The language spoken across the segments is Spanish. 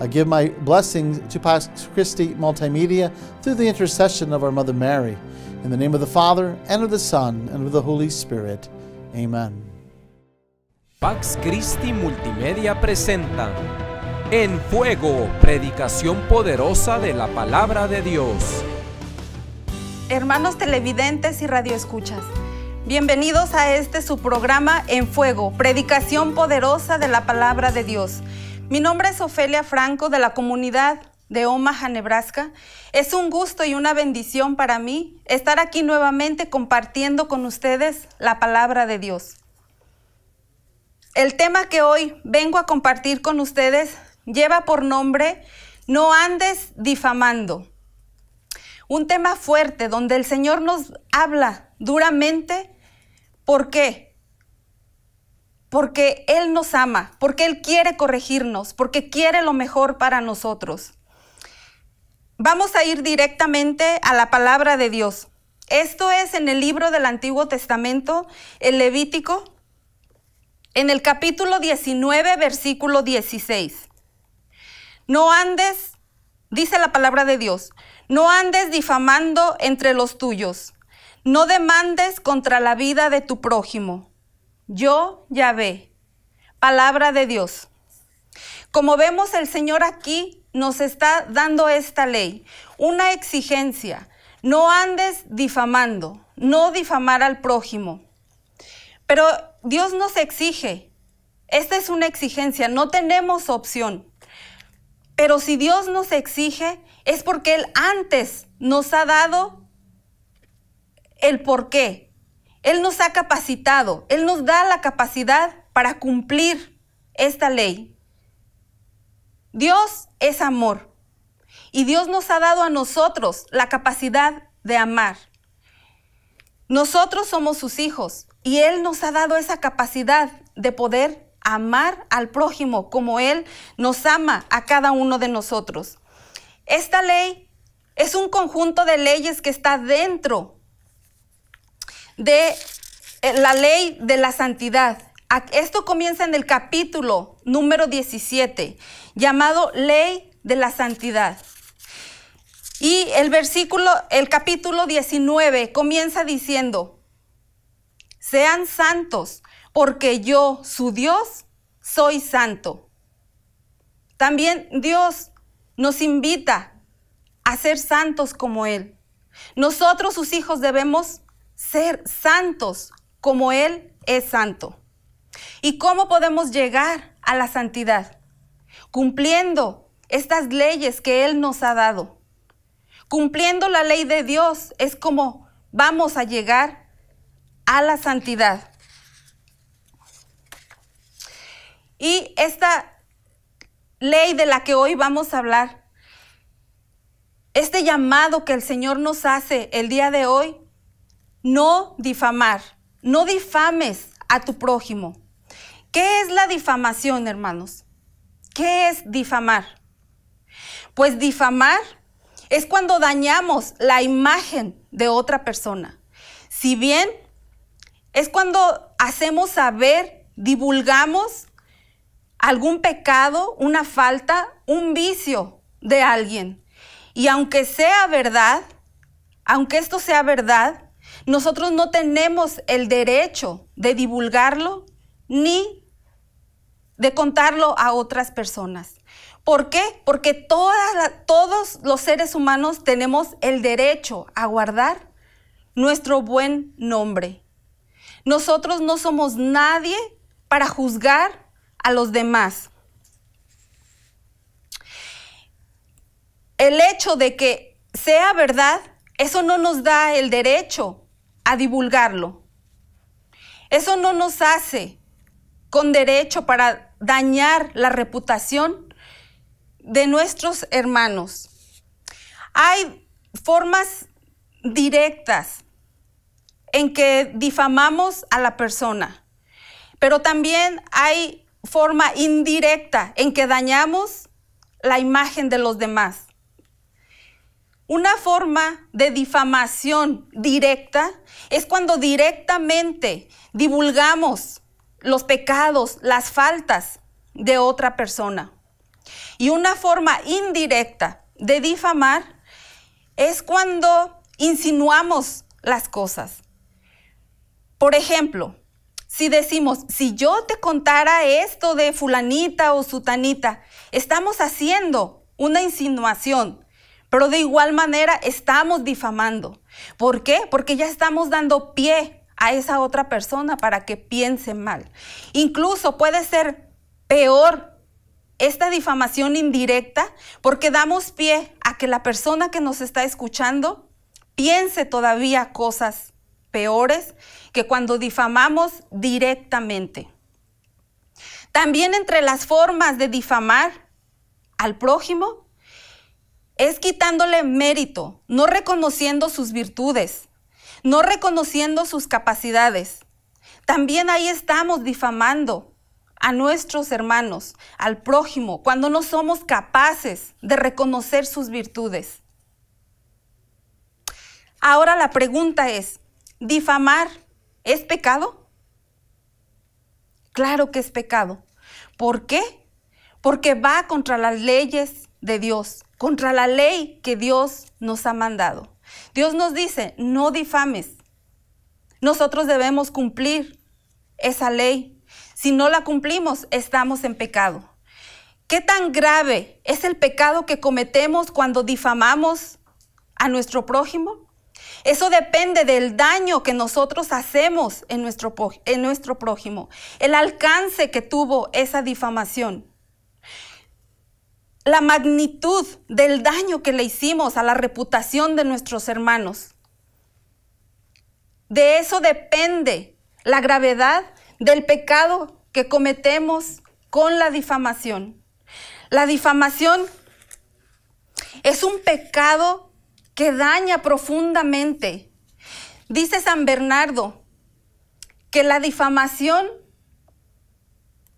I give my blessings to Pax Christi Multimedia through the intercession of our Mother Mary. In the name of the Father, and of the Son, and of the Holy Spirit. Amen. Pax Christi Multimedia presenta En Fuego, predicación poderosa de la palabra de Dios. Hermanos televidentes y radioescuchas, bienvenidos a este su programa En Fuego, predicación poderosa de la palabra de Dios. Mi nombre es Ofelia Franco de la comunidad de Omaha, Nebraska. Es un gusto y una bendición para mí estar aquí nuevamente compartiendo con ustedes la palabra de Dios. El tema que hoy vengo a compartir con ustedes lleva por nombre No andes difamando. Un tema fuerte donde el Señor nos habla duramente. ¿Por qué? porque Él nos ama, porque Él quiere corregirnos, porque quiere lo mejor para nosotros. Vamos a ir directamente a la palabra de Dios. Esto es en el libro del Antiguo Testamento, el Levítico, en el capítulo 19, versículo 16. No andes, dice la palabra de Dios, no andes difamando entre los tuyos, no demandes contra la vida de tu prójimo yo, ya ve. palabra de Dios. Como vemos, el Señor aquí nos está dando esta ley, una exigencia. No andes difamando, no difamar al prójimo. Pero Dios nos exige. Esta es una exigencia, no tenemos opción. Pero si Dios nos exige, es porque Él antes nos ha dado el porqué, él nos ha capacitado, Él nos da la capacidad para cumplir esta ley. Dios es amor y Dios nos ha dado a nosotros la capacidad de amar. Nosotros somos sus hijos y Él nos ha dado esa capacidad de poder amar al prójimo como Él nos ama a cada uno de nosotros. Esta ley es un conjunto de leyes que está dentro de eh, la ley de la santidad. Esto comienza en el capítulo número 17, llamado Ley de la Santidad. Y el versículo, el capítulo 19 comienza diciendo, sean santos, porque yo, su Dios, soy santo. También Dios nos invita a ser santos como Él. Nosotros, sus hijos, debemos ser santos como Él es santo. ¿Y cómo podemos llegar a la santidad? Cumpliendo estas leyes que Él nos ha dado. Cumpliendo la ley de Dios es como vamos a llegar a la santidad. Y esta ley de la que hoy vamos a hablar, este llamado que el Señor nos hace el día de hoy, no difamar, no difames a tu prójimo. ¿Qué es la difamación, hermanos? ¿Qué es difamar? Pues difamar es cuando dañamos la imagen de otra persona. Si bien es cuando hacemos saber, divulgamos algún pecado, una falta, un vicio de alguien. Y aunque sea verdad, aunque esto sea verdad, nosotros no tenemos el derecho de divulgarlo ni de contarlo a otras personas. ¿Por qué? Porque todos los seres humanos tenemos el derecho a guardar nuestro buen nombre. Nosotros no somos nadie para juzgar a los demás. El hecho de que sea verdad, eso no nos da el derecho a divulgarlo. Eso no nos hace con derecho para dañar la reputación de nuestros hermanos. Hay formas directas en que difamamos a la persona, pero también hay forma indirecta en que dañamos la imagen de los demás. Una forma de difamación directa es cuando directamente divulgamos los pecados, las faltas de otra persona. Y una forma indirecta de difamar es cuando insinuamos las cosas. Por ejemplo, si decimos, si yo te contara esto de fulanita o sutanita, estamos haciendo una insinuación pero de igual manera estamos difamando. ¿Por qué? Porque ya estamos dando pie a esa otra persona para que piense mal. Incluso puede ser peor esta difamación indirecta porque damos pie a que la persona que nos está escuchando piense todavía cosas peores que cuando difamamos directamente. También entre las formas de difamar al prójimo es quitándole mérito, no reconociendo sus virtudes, no reconociendo sus capacidades. También ahí estamos difamando a nuestros hermanos, al prójimo, cuando no somos capaces de reconocer sus virtudes. Ahora la pregunta es, ¿difamar es pecado? Claro que es pecado. ¿Por qué? Porque va contra las leyes de Dios, contra la ley que Dios nos ha mandado. Dios nos dice, no difames. Nosotros debemos cumplir esa ley. Si no la cumplimos, estamos en pecado. ¿Qué tan grave es el pecado que cometemos cuando difamamos a nuestro prójimo? Eso depende del daño que nosotros hacemos en nuestro, en nuestro prójimo, el alcance que tuvo esa difamación la magnitud del daño que le hicimos a la reputación de nuestros hermanos. De eso depende la gravedad del pecado que cometemos con la difamación. La difamación es un pecado que daña profundamente. Dice San Bernardo que la difamación,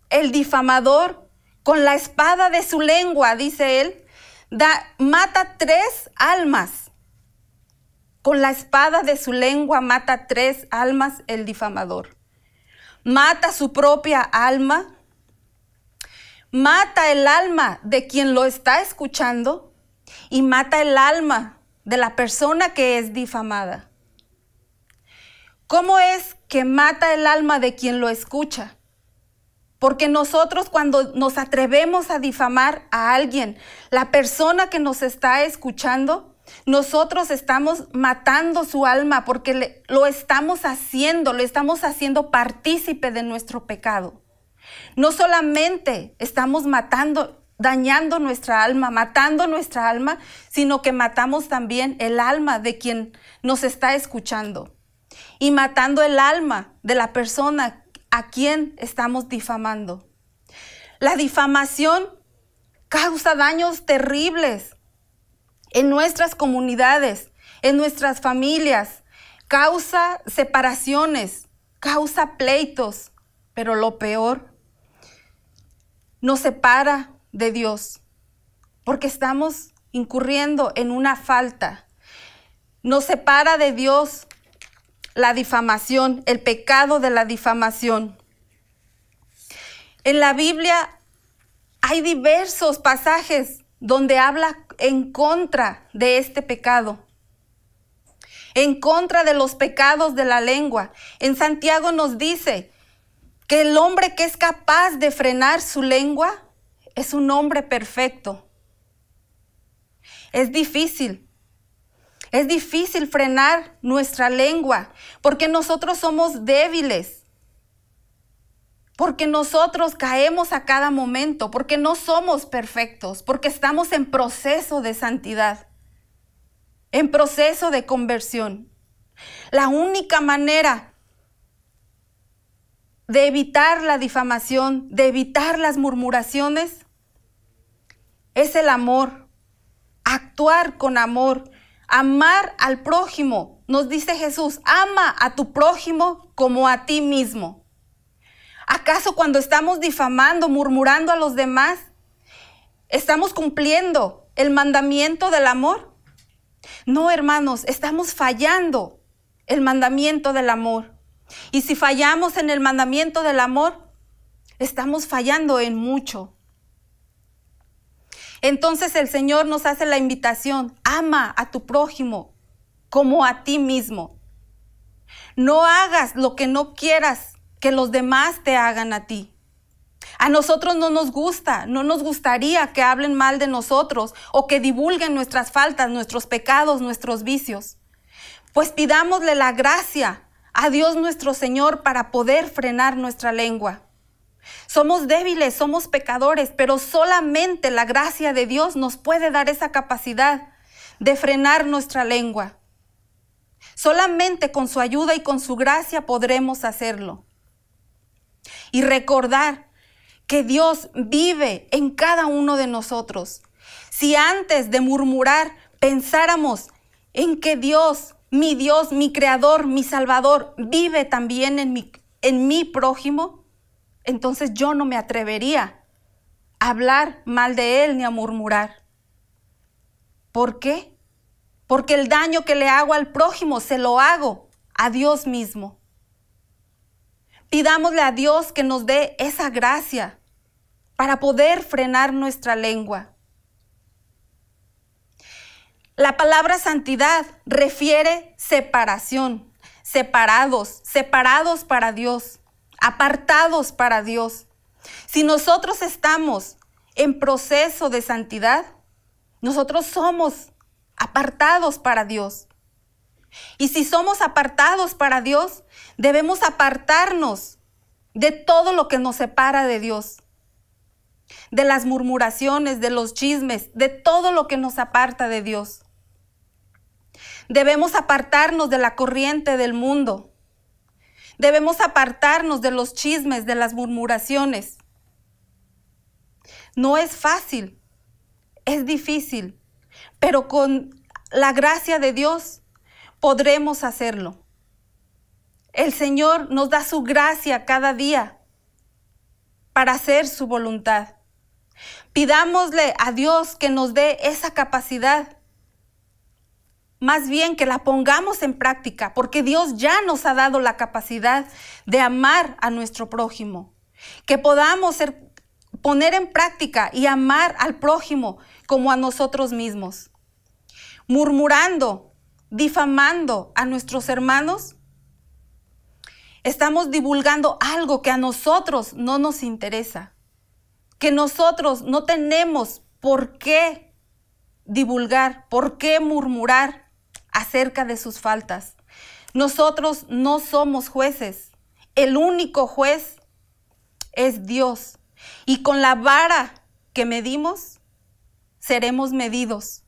el difamador con la espada de su lengua, dice él, da, mata tres almas. Con la espada de su lengua mata tres almas el difamador. Mata su propia alma. Mata el alma de quien lo está escuchando y mata el alma de la persona que es difamada. ¿Cómo es que mata el alma de quien lo escucha? Porque nosotros cuando nos atrevemos a difamar a alguien, la persona que nos está escuchando, nosotros estamos matando su alma porque lo estamos haciendo, lo estamos haciendo partícipe de nuestro pecado. No solamente estamos matando, dañando nuestra alma, matando nuestra alma, sino que matamos también el alma de quien nos está escuchando y matando el alma de la persona a quién estamos difamando. La difamación causa daños terribles en nuestras comunidades, en nuestras familias, causa separaciones, causa pleitos, pero lo peor, nos separa de Dios, porque estamos incurriendo en una falta. Nos separa de Dios la difamación, el pecado de la difamación. En la Biblia hay diversos pasajes donde habla en contra de este pecado, en contra de los pecados de la lengua. En Santiago nos dice que el hombre que es capaz de frenar su lengua es un hombre perfecto. Es difícil, es difícil frenar nuestra lengua porque nosotros somos débiles, porque nosotros caemos a cada momento, porque no somos perfectos, porque estamos en proceso de santidad, en proceso de conversión. La única manera de evitar la difamación, de evitar las murmuraciones, es el amor, actuar con amor, Amar al prójimo, nos dice Jesús, ama a tu prójimo como a ti mismo. ¿Acaso cuando estamos difamando, murmurando a los demás, estamos cumpliendo el mandamiento del amor? No, hermanos, estamos fallando el mandamiento del amor. Y si fallamos en el mandamiento del amor, estamos fallando en mucho. Entonces el Señor nos hace la invitación, ama a tu prójimo como a ti mismo. No hagas lo que no quieras que los demás te hagan a ti. A nosotros no nos gusta, no nos gustaría que hablen mal de nosotros o que divulguen nuestras faltas, nuestros pecados, nuestros vicios. Pues pidámosle la gracia a Dios nuestro Señor para poder frenar nuestra lengua. Somos débiles, somos pecadores, pero solamente la gracia de Dios nos puede dar esa capacidad de frenar nuestra lengua. Solamente con su ayuda y con su gracia podremos hacerlo. Y recordar que Dios vive en cada uno de nosotros. Si antes de murmurar pensáramos en que Dios, mi Dios, mi Creador, mi Salvador, vive también en mi, en mi prójimo, entonces yo no me atrevería a hablar mal de él ni a murmurar. ¿Por qué? Porque el daño que le hago al prójimo se lo hago a Dios mismo. Pidámosle a Dios que nos dé esa gracia para poder frenar nuestra lengua. La palabra santidad refiere separación, separados, separados para Dios apartados para Dios. Si nosotros estamos en proceso de santidad, nosotros somos apartados para Dios. Y si somos apartados para Dios, debemos apartarnos de todo lo que nos separa de Dios, de las murmuraciones, de los chismes, de todo lo que nos aparta de Dios. Debemos apartarnos de la corriente del mundo Debemos apartarnos de los chismes, de las murmuraciones. No es fácil, es difícil, pero con la gracia de Dios podremos hacerlo. El Señor nos da su gracia cada día para hacer su voluntad. Pidámosle a Dios que nos dé esa capacidad más bien que la pongamos en práctica, porque Dios ya nos ha dado la capacidad de amar a nuestro prójimo, que podamos poner en práctica y amar al prójimo como a nosotros mismos. Murmurando, difamando a nuestros hermanos, estamos divulgando algo que a nosotros no nos interesa, que nosotros no tenemos por qué divulgar, por qué murmurar acerca de sus faltas. Nosotros no somos jueces. El único juez es Dios. Y con la vara que medimos, seremos medidos.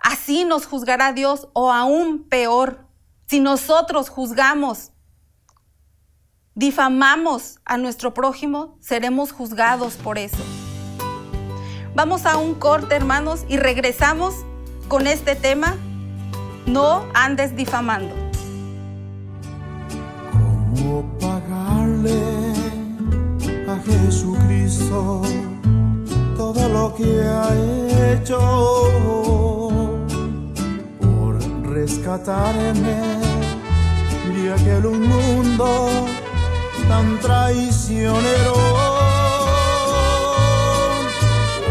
Así nos juzgará Dios o aún peor, si nosotros juzgamos, difamamos a nuestro prójimo, seremos juzgados por eso. Vamos a un corte, hermanos, y regresamos con este tema, no andes difamando. ¿Cómo pagarle a Jesucristo todo lo que ha hecho por rescatarme de aquel mundo tan traicionero?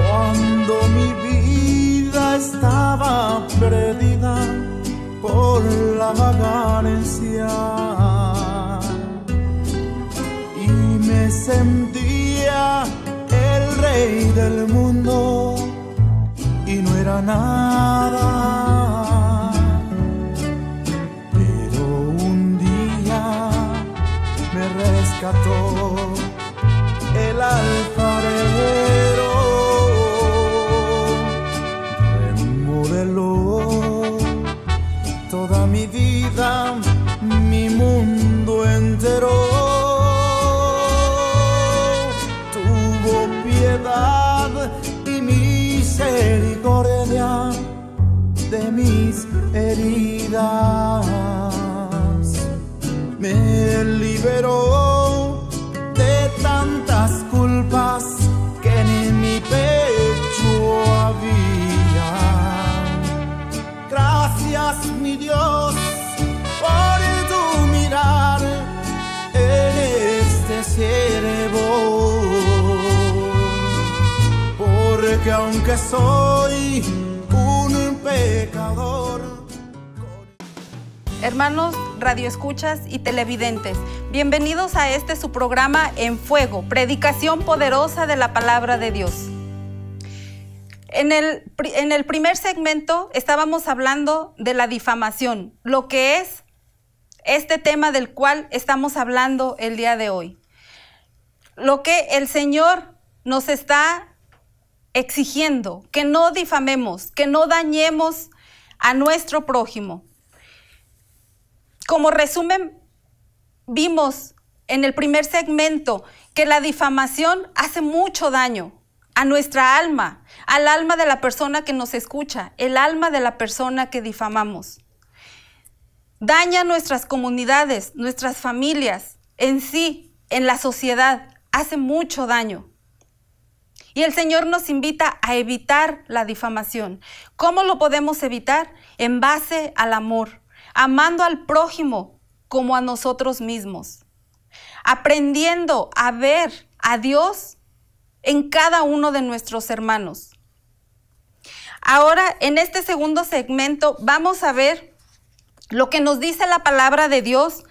Cuando mi perdida por la vagancia y me sentía el rey del mundo y no era nada. Pero un día me rescató. y misericordia de mis heridas. Me liberó de tantas culpas que en mi pecho había. Gracias mi Dios por tu mirar en este cielo. aunque soy un pecador. Hermanos radioescuchas y televidentes, bienvenidos a este su programa En Fuego, predicación poderosa de la palabra de Dios. En el, en el primer segmento estábamos hablando de la difamación, lo que es este tema del cual estamos hablando el día de hoy. Lo que el Señor nos está exigiendo que no difamemos, que no dañemos a nuestro prójimo. Como resumen, vimos en el primer segmento que la difamación hace mucho daño a nuestra alma, al alma de la persona que nos escucha, el alma de la persona que difamamos. Daña nuestras comunidades, nuestras familias, en sí, en la sociedad, hace mucho daño. Y el Señor nos invita a evitar la difamación. ¿Cómo lo podemos evitar? En base al amor, amando al prójimo como a nosotros mismos, aprendiendo a ver a Dios en cada uno de nuestros hermanos. Ahora, en este segundo segmento, vamos a ver lo que nos dice la palabra de Dios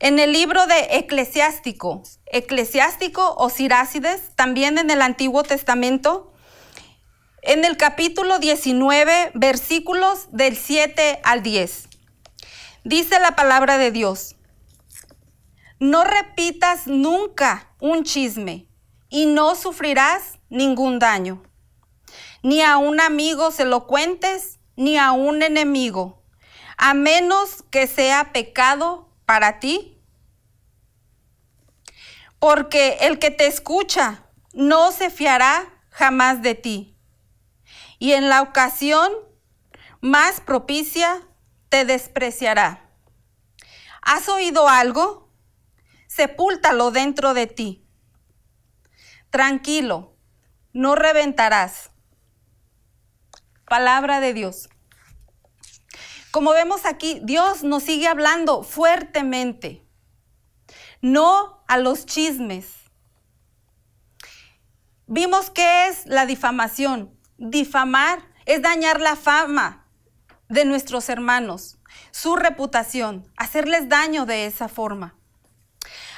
en el libro de Eclesiástico, Eclesiástico o Sirácides, también en el Antiguo Testamento, en el capítulo 19, versículos del 7 al 10. Dice la palabra de Dios, no repitas nunca un chisme y no sufrirás ningún daño. Ni a un amigo se lo cuentes, ni a un enemigo, a menos que sea pecado para ti. Porque el que te escucha no se fiará jamás de ti. Y en la ocasión más propicia te despreciará. ¿Has oído algo? Sepúltalo dentro de ti. Tranquilo, no reventarás. Palabra de Dios. Como vemos aquí, Dios nos sigue hablando fuertemente, no a los chismes. Vimos qué es la difamación. Difamar es dañar la fama de nuestros hermanos, su reputación, hacerles daño de esa forma.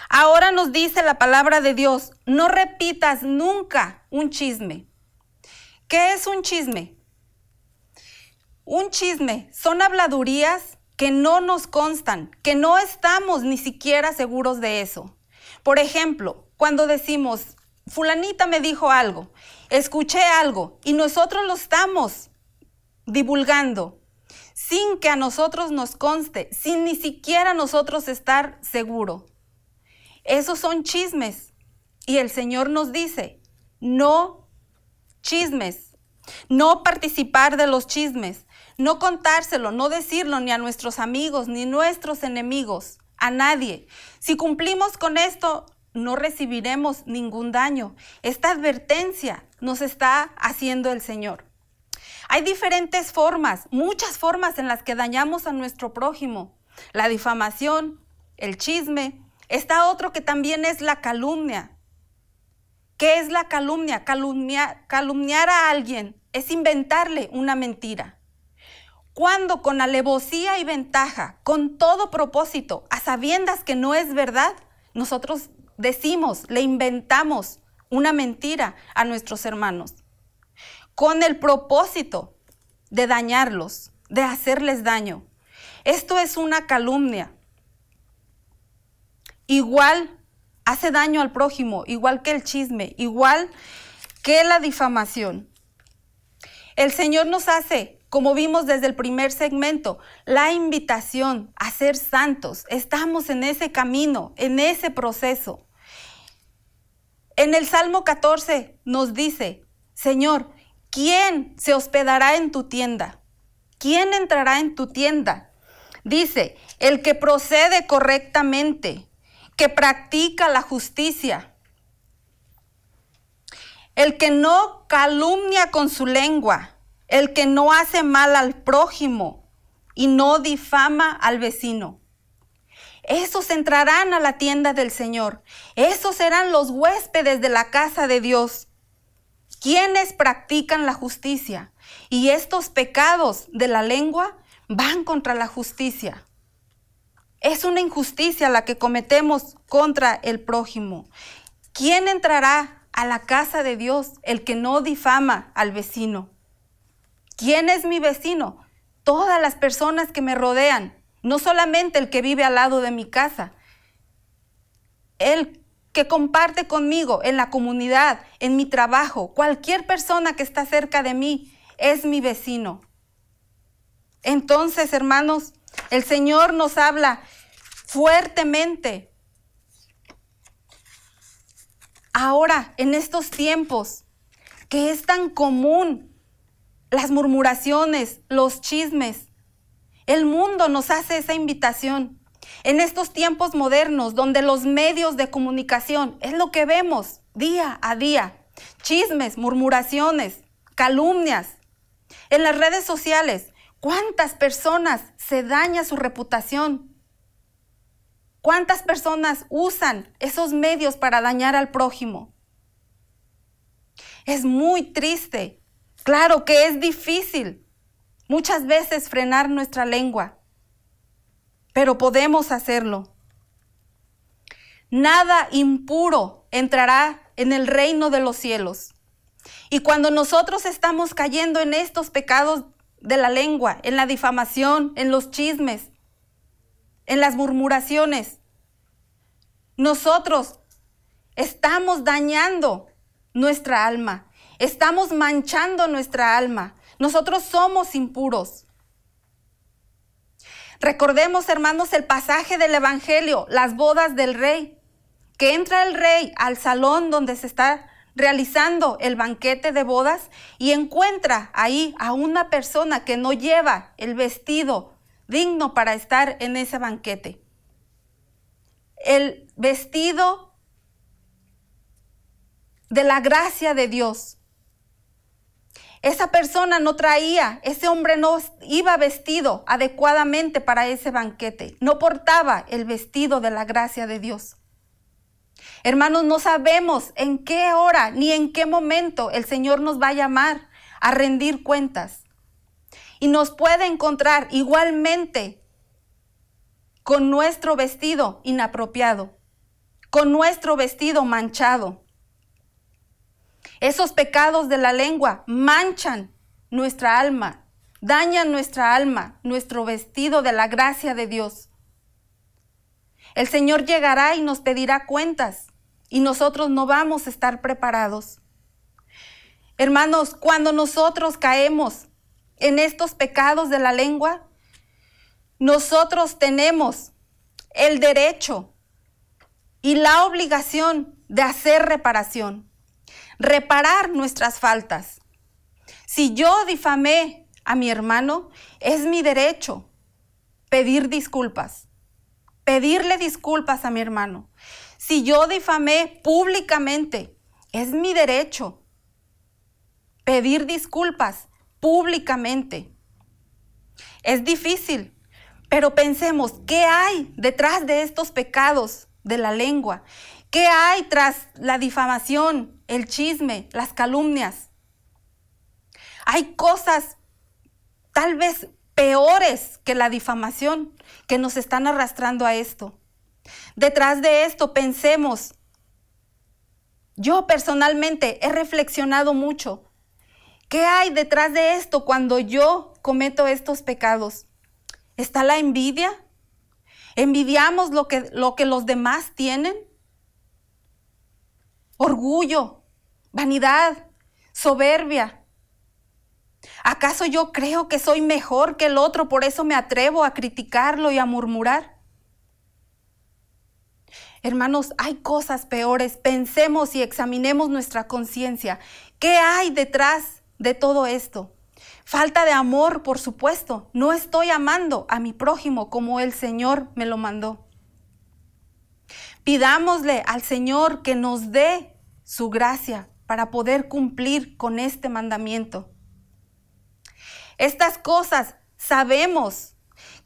Ahora nos dice la palabra de Dios, no repitas nunca un chisme. ¿Qué es un chisme? Un chisme son habladurías que no nos constan, que no estamos ni siquiera seguros de eso. Por ejemplo, cuando decimos, fulanita me dijo algo, escuché algo y nosotros lo estamos divulgando sin que a nosotros nos conste, sin ni siquiera nosotros estar seguro. Esos son chismes. Y el Señor nos dice, no chismes, no participar de los chismes, no contárselo, no decirlo ni a nuestros amigos, ni nuestros enemigos, a nadie. Si cumplimos con esto, no recibiremos ningún daño. Esta advertencia nos está haciendo el Señor. Hay diferentes formas, muchas formas en las que dañamos a nuestro prójimo. La difamación, el chisme. Está otro que también es la calumnia. ¿Qué es la calumnia? Calumnia, calumniar a alguien es inventarle una mentira cuando con alevosía y ventaja, con todo propósito, a sabiendas que no es verdad, nosotros decimos, le inventamos una mentira a nuestros hermanos, con el propósito de dañarlos, de hacerles daño. Esto es una calumnia. Igual hace daño al prójimo, igual que el chisme, igual que la difamación. El Señor nos hace como vimos desde el primer segmento, la invitación a ser santos, estamos en ese camino, en ese proceso. En el Salmo 14 nos dice, Señor, ¿quién se hospedará en tu tienda? ¿Quién entrará en tu tienda? Dice, el que procede correctamente, que practica la justicia, el que no calumnia con su lengua, el que no hace mal al prójimo y no difama al vecino. Esos entrarán a la tienda del Señor. Esos serán los huéspedes de la casa de Dios, quienes practican la justicia. Y estos pecados de la lengua van contra la justicia. Es una injusticia la que cometemos contra el prójimo. ¿Quién entrará a la casa de Dios? El que no difama al vecino. ¿Quién es mi vecino? Todas las personas que me rodean, no solamente el que vive al lado de mi casa, el que comparte conmigo en la comunidad, en mi trabajo, cualquier persona que está cerca de mí es mi vecino. Entonces, hermanos, el Señor nos habla fuertemente. Ahora, en estos tiempos, que es tan común las murmuraciones, los chismes. El mundo nos hace esa invitación. En estos tiempos modernos, donde los medios de comunicación es lo que vemos día a día, chismes, murmuraciones, calumnias. En las redes sociales, ¿cuántas personas se daña su reputación? ¿Cuántas personas usan esos medios para dañar al prójimo? Es muy triste Claro que es difícil muchas veces frenar nuestra lengua, pero podemos hacerlo. Nada impuro entrará en el reino de los cielos. Y cuando nosotros estamos cayendo en estos pecados de la lengua, en la difamación, en los chismes, en las murmuraciones, nosotros estamos dañando nuestra alma. Estamos manchando nuestra alma. Nosotros somos impuros. Recordemos, hermanos, el pasaje del Evangelio, las bodas del rey, que entra el rey al salón donde se está realizando el banquete de bodas y encuentra ahí a una persona que no lleva el vestido digno para estar en ese banquete. El vestido de la gracia de Dios. Esa persona no traía, ese hombre no iba vestido adecuadamente para ese banquete, no portaba el vestido de la gracia de Dios. Hermanos, no sabemos en qué hora ni en qué momento el Señor nos va a llamar a rendir cuentas. Y nos puede encontrar igualmente con nuestro vestido inapropiado, con nuestro vestido manchado, esos pecados de la lengua manchan nuestra alma, dañan nuestra alma, nuestro vestido de la gracia de Dios. El Señor llegará y nos pedirá cuentas y nosotros no vamos a estar preparados. Hermanos, cuando nosotros caemos en estos pecados de la lengua, nosotros tenemos el derecho y la obligación de hacer reparación reparar nuestras faltas. Si yo difamé a mi hermano, es mi derecho pedir disculpas, pedirle disculpas a mi hermano. Si yo difamé públicamente, es mi derecho pedir disculpas públicamente. Es difícil, pero pensemos, ¿qué hay detrás de estos pecados de la lengua? ¿Qué hay tras la difamación, el chisme, las calumnias. Hay cosas tal vez peores que la difamación que nos están arrastrando a esto. Detrás de esto pensemos, yo personalmente he reflexionado mucho, ¿qué hay detrás de esto cuando yo cometo estos pecados? ¿Está la envidia? ¿Envidiamos lo que, lo que los demás tienen? orgullo, vanidad, soberbia. ¿Acaso yo creo que soy mejor que el otro, por eso me atrevo a criticarlo y a murmurar? Hermanos, hay cosas peores. Pensemos y examinemos nuestra conciencia. ¿Qué hay detrás de todo esto? Falta de amor, por supuesto. No estoy amando a mi prójimo como el Señor me lo mandó. Pidámosle al Señor que nos dé su gracia para poder cumplir con este mandamiento. Estas cosas sabemos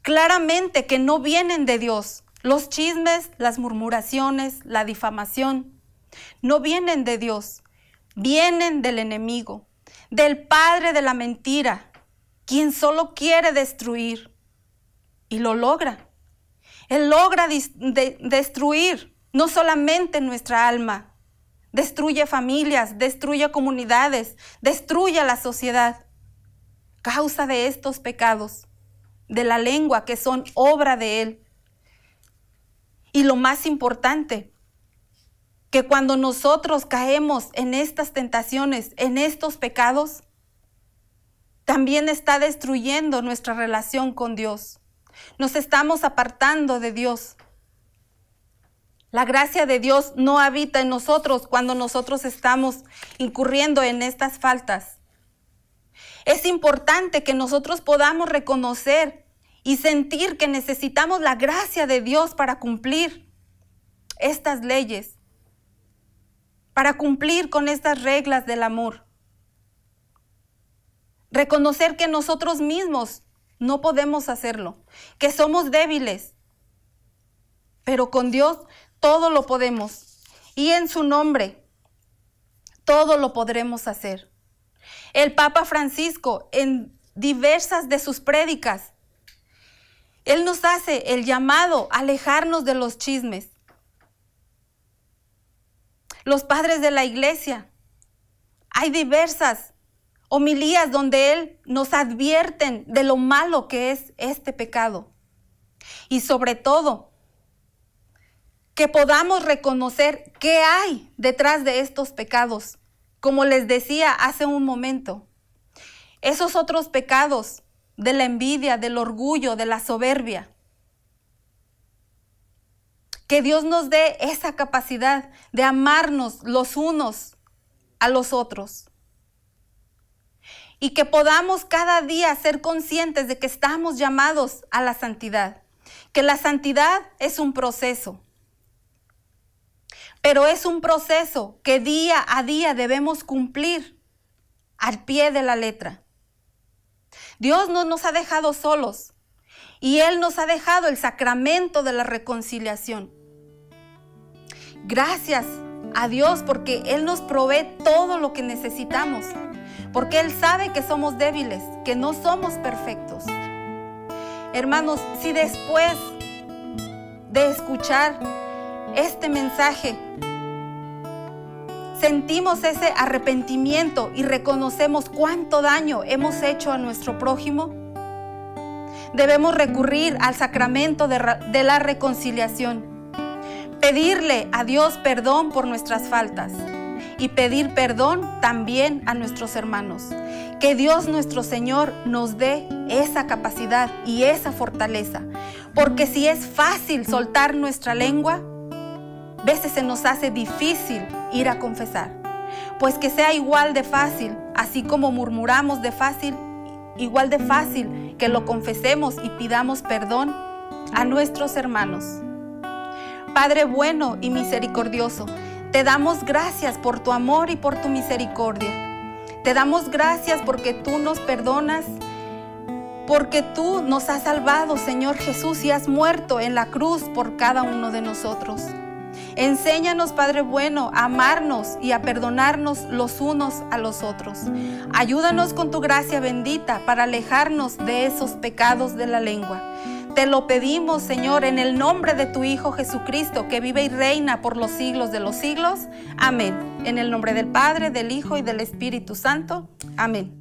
claramente que no vienen de Dios. Los chismes, las murmuraciones, la difamación, no vienen de Dios, vienen del enemigo, del padre de la mentira, quien solo quiere destruir. Y lo logra. Él logra destruir no solamente nuestra alma. Destruye familias, destruye comunidades, destruye la sociedad. Causa de estos pecados, de la lengua que son obra de Él. Y lo más importante, que cuando nosotros caemos en estas tentaciones, en estos pecados, también está destruyendo nuestra relación con Dios. Nos estamos apartando de Dios. La gracia de Dios no habita en nosotros cuando nosotros estamos incurriendo en estas faltas. Es importante que nosotros podamos reconocer y sentir que necesitamos la gracia de Dios para cumplir estas leyes, para cumplir con estas reglas del amor. Reconocer que nosotros mismos no podemos hacerlo, que somos débiles, pero con Dios todo lo podemos. Y en su nombre, todo lo podremos hacer. El Papa Francisco, en diversas de sus prédicas, él nos hace el llamado a alejarnos de los chismes. Los padres de la iglesia, hay diversas homilías donde Él nos advierten de lo malo que es este pecado. Y sobre todo, que podamos reconocer qué hay detrás de estos pecados, como les decía hace un momento. Esos otros pecados de la envidia, del orgullo, de la soberbia. Que Dios nos dé esa capacidad de amarnos los unos a los otros. Y que podamos cada día ser conscientes de que estamos llamados a la santidad. Que la santidad es un proceso pero es un proceso que día a día debemos cumplir al pie de la letra. Dios no nos ha dejado solos y Él nos ha dejado el sacramento de la reconciliación. Gracias a Dios porque Él nos provee todo lo que necesitamos, porque Él sabe que somos débiles, que no somos perfectos. Hermanos, si después de escuchar este mensaje, sentimos ese arrepentimiento y reconocemos cuánto daño hemos hecho a nuestro prójimo, debemos recurrir al sacramento de, la reconciliación, pedirle a Dios perdón por nuestras faltas y pedir perdón también a nuestros hermanos. Que Dios nuestro Señor nos dé esa capacidad y esa fortaleza, porque si es fácil soltar nuestra lengua, veces se nos hace difícil ir a confesar, pues que sea igual de fácil, así como murmuramos de fácil, igual de fácil que lo confesemos y pidamos perdón a nuestros hermanos. Padre bueno y misericordioso, te damos gracias por tu amor y por tu misericordia. Te damos gracias porque tú nos perdonas, porque tú nos has salvado, Señor Jesús, y has muerto en la cruz por cada uno de nosotros. Enséñanos, Padre bueno, a amarnos y a perdonarnos los unos a los otros. Ayúdanos con tu gracia bendita para alejarnos de esos pecados de la lengua. Te lo pedimos, Señor, en el nombre de tu Hijo Jesucristo, que vive y reina por los siglos de los siglos. Amén. En el nombre del Padre, del Hijo y del Espíritu Santo. Amén.